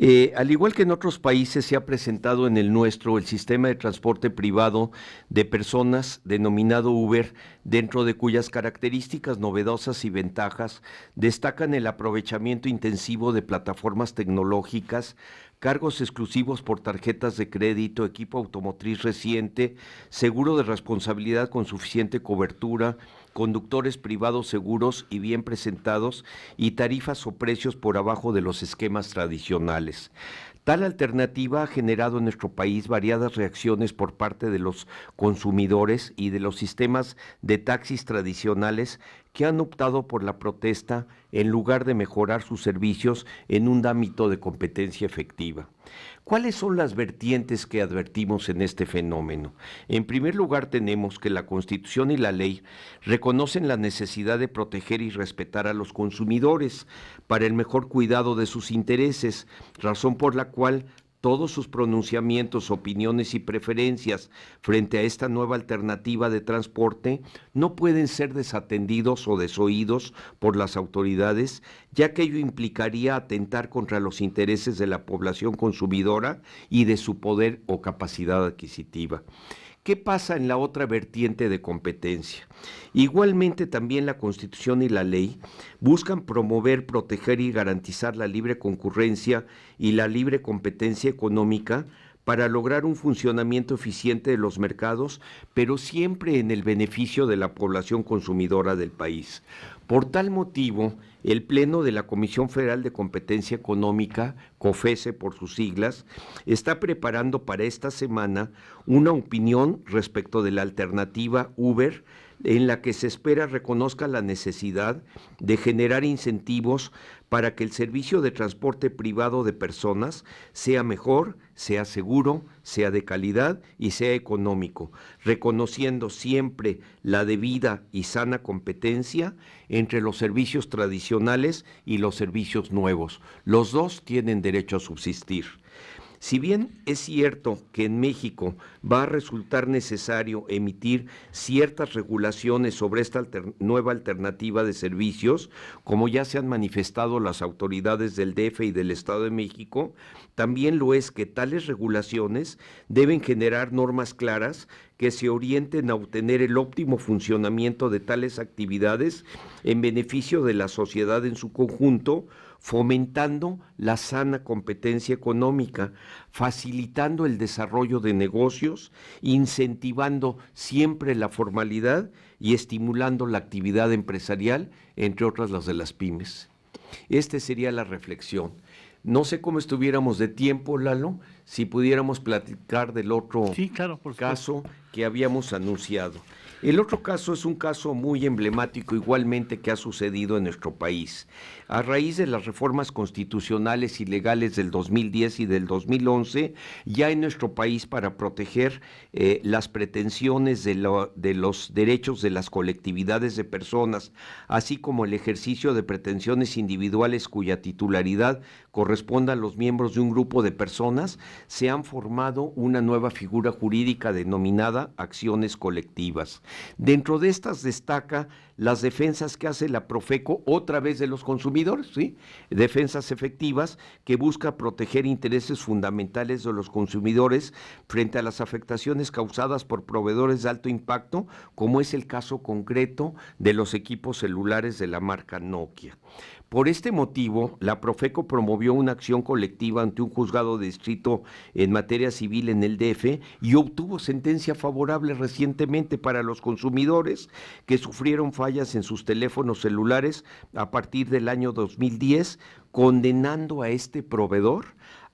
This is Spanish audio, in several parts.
Eh, al igual que en otros países se ha presentado en el nuestro el sistema de transporte privado de personas denominado Uber, dentro de cuyas características novedosas y ventajas destacan el aprovechamiento intensivo de plataformas tecnológicas, cargos exclusivos por tarjetas de crédito, equipo automotriz reciente, seguro de responsabilidad con suficiente cobertura, conductores privados seguros y bien presentados y tarifas o precios por abajo de los esquemas tradicionales. Tal alternativa ha generado en nuestro país variadas reacciones por parte de los consumidores y de los sistemas de taxis tradicionales que han optado por la protesta en lugar de mejorar sus servicios en un ámbito de competencia efectiva. ¿Cuáles son las vertientes que advertimos en este fenómeno? En primer lugar, tenemos que la Constitución y la ley reconocen la necesidad de proteger y respetar a los consumidores para el mejor cuidado de sus intereses, razón por la cual cual todos sus pronunciamientos, opiniones y preferencias frente a esta nueva alternativa de transporte no pueden ser desatendidos o desoídos por las autoridades, ya que ello implicaría atentar contra los intereses de la población consumidora y de su poder o capacidad adquisitiva. ¿Qué pasa en la otra vertiente de competencia? Igualmente también la Constitución y la ley buscan promover, proteger y garantizar la libre concurrencia y la libre competencia económica para lograr un funcionamiento eficiente de los mercados, pero siempre en el beneficio de la población consumidora del país. Por tal motivo, el Pleno de la Comisión Federal de Competencia Económica, COFESE por sus siglas, está preparando para esta semana una opinión respecto de la alternativa Uber en la que se espera reconozca la necesidad de generar incentivos para que el servicio de transporte privado de personas sea mejor, sea seguro, sea de calidad y sea económico, reconociendo siempre la debida y sana competencia entre los servicios tradicionales y los servicios nuevos. Los dos tienen derecho a subsistir. Si bien es cierto que en México va a resultar necesario emitir ciertas regulaciones sobre esta nueva alternativa de servicios, como ya se han manifestado las autoridades del DF y del Estado de México, también lo es que tales regulaciones deben generar normas claras que se orienten a obtener el óptimo funcionamiento de tales actividades en beneficio de la sociedad en su conjunto, fomentando la sana competencia económica, facilitando el desarrollo de negocios, incentivando siempre la formalidad y estimulando la actividad empresarial, entre otras las de las pymes. Esta sería la reflexión. No sé cómo estuviéramos de tiempo, Lalo, si pudiéramos platicar del otro caso que habíamos anunciado. El otro caso es un caso muy emblemático igualmente que ha sucedido en nuestro país. A raíz de las reformas constitucionales y legales del 2010 y del 2011, ya en nuestro país para proteger eh, las pretensiones de, de los derechos de las colectividades de personas, así como el ejercicio de pretensiones individuales cuya titularidad corresponda a los miembros de un grupo de personas, se han formado una nueva figura jurídica denominada acciones colectivas. Dentro de estas destaca las defensas que hace la Profeco otra vez de los consumidores, defensas efectivas que busca proteger intereses fundamentales de los consumidores frente a las afectaciones causadas por proveedores de alto impacto, como es el caso concreto de los equipos celulares de la marca Nokia. Por este motivo, la Profeco promovió una acción colectiva ante un juzgado de distrito en materia civil en el DF y obtuvo sentencia favorable recientemente para los consumidores que sufrieron fallas en sus teléfonos celulares a partir del año 2010, condenando a este proveedor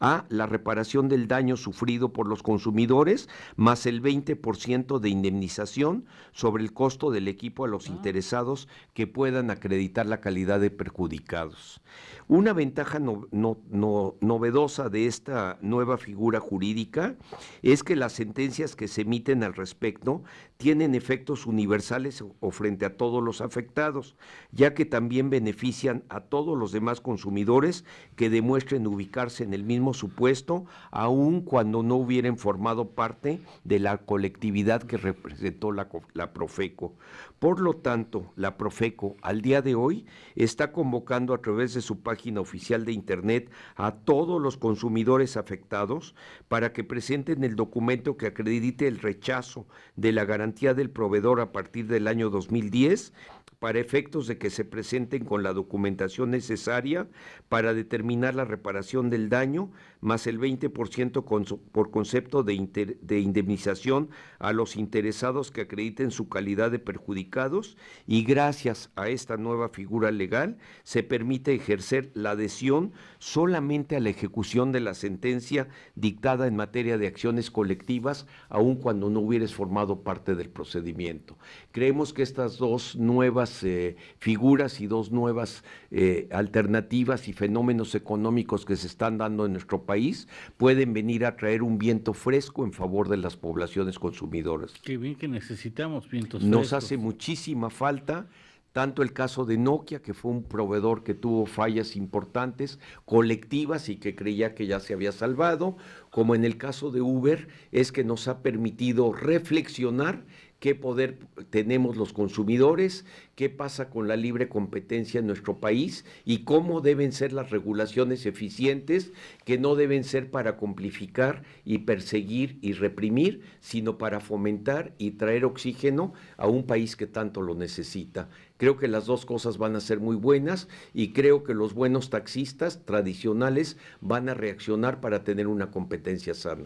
a la reparación del daño sufrido por los consumidores, más el 20% de indemnización sobre el costo del equipo a los ah. interesados que puedan acreditar la calidad de perjudicados. Una ventaja novedosa de esta nueva figura jurídica es que las sentencias que se emiten al respecto tienen efectos universales o frente a todos los afectados, ya que también benefician a todos los demás consumidores que demuestren ubicarse en el mismo supuesto, aun cuando no hubieran formado parte de la colectividad que representó la, la Profeco. Por lo tanto, la Profeco al día de hoy está convocando a través de su página oficial de Internet a todos los consumidores afectados para que presenten el documento que acredite el rechazo de la garantía del proveedor a partir del año 2010 para efectos de que se presenten con la documentación necesaria para determinar la reparación del daño más el 20% por concepto de, indemnización a los interesados que acrediten su calidad de perjudicados y gracias a esta nueva figura legal se permite ejercer la adhesión solamente a la ejecución de la sentencia dictada en materia de acciones colectivas, aun cuando no hubieras formado parte del procedimiento. Creemos que estas dos nuevas eh, figuras y dos nuevas eh, alternativas y fenómenos económicos que se están dando en el país pueden venir a traer un viento fresco en favor de las poblaciones consumidoras. Qué bien que necesitamos vientos frescos. Nos hace muchísima falta tanto el caso de Nokia, que fue un proveedor que tuvo fallas importantes, colectivas y que creía que ya se había salvado, como en el caso de Uber, es que nos ha permitido reflexionar qué poder tenemos los consumidores, qué pasa con la libre competencia en nuestro país y cómo deben ser las regulaciones eficientes que no deben ser para complificar y perseguir y reprimir, sino para fomentar y traer oxígeno a un país que tanto lo necesita. Creo que las dos cosas van a ser muy buenas y creo que los buenos taxistas tradicionales van a reaccionar para tener una competencia sana.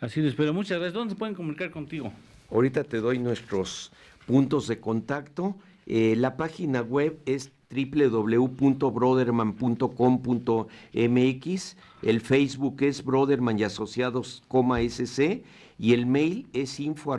Así es, pero muchas gracias. ¿Dónde se pueden comunicar contigo? Ahorita te doy nuestros puntos de contacto. Eh, la página web es www.broderman.com.mx, el Facebook es Broderman y Asociados, SC, y el mail es info